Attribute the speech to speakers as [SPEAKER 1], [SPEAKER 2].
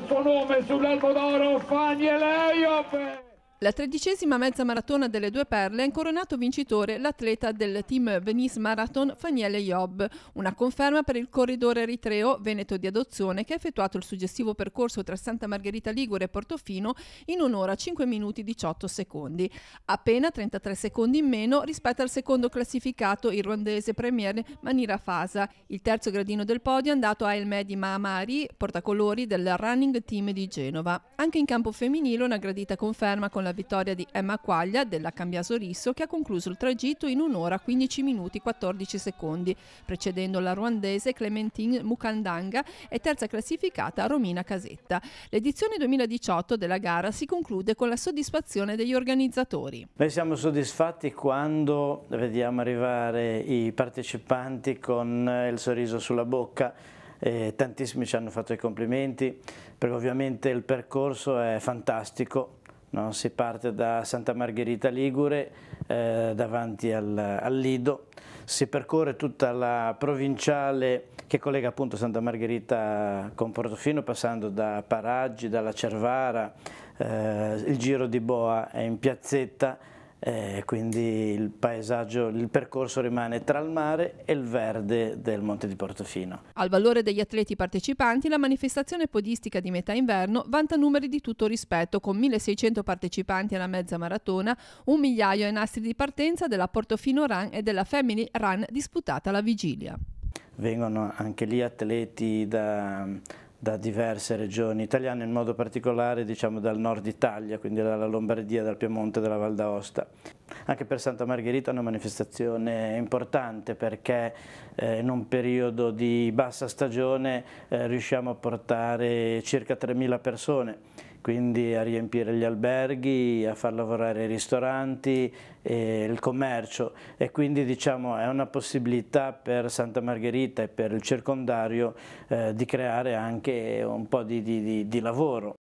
[SPEAKER 1] il suo nome sull'Albodoro Fagni e Leiope! La tredicesima mezza maratona delle due perle ha incoronato vincitore l'atleta del team Venice Marathon Faniele Job, una conferma per il corridore eritreo veneto di adozione che ha effettuato il suggestivo percorso tra Santa Margherita Ligure e Portofino in un'ora 5 minuti 18 secondi, appena 33 secondi in meno rispetto al secondo classificato irlandese premier Manira Fasa. Il terzo gradino del podio è andato a Elmedi Mahamari, portacolori del running team di Genova. Anche in campo femminile una gradita conferma con la la vittoria di Emma Quaglia della Cambiasorisso che ha concluso il tragitto in un'ora 15 minuti 14 secondi, precedendo la ruandese Clementine Mukandanga e terza classificata Romina Casetta. L'edizione 2018 della gara si conclude con la soddisfazione degli organizzatori.
[SPEAKER 2] Noi siamo soddisfatti quando vediamo arrivare i partecipanti con eh, il sorriso sulla bocca eh, tantissimi ci hanno fatto i complimenti perché ovviamente il percorso è fantastico No? Si parte da Santa Margherita Ligure eh, davanti al, al, Lido, si percorre tutta la provinciale che collega appunto Santa Margherita con Portofino passando da Paraggi, dalla Cervara, eh, il Giro di Boa è in piazzetta, eh, quindi il paesaggio, il percorso rimane tra il mare e il verde del Monte di Portofino.
[SPEAKER 1] Al valore degli atleti partecipanti, la manifestazione podistica di metà inverno vanta numeri di tutto rispetto, con 1600 partecipanti alla mezza maratona, un migliaio ai nastri di partenza della Portofino Run e della Family Run disputata alla vigilia.
[SPEAKER 2] Vengono anche lì atleti da da diverse regioni italiane, in modo particolare diciamo, dal nord Italia, quindi dalla Lombardia, dal Piemonte, dalla Val d'Aosta. Anche per Santa Margherita è una manifestazione importante perché eh, in un periodo di bassa stagione eh, riusciamo a portare circa 3.000 persone quindi a riempire gli alberghi, a far lavorare i ristoranti, e il commercio e quindi diciamo è una possibilità per Santa Margherita e per il circondario eh, di creare anche un po' di, di, di lavoro.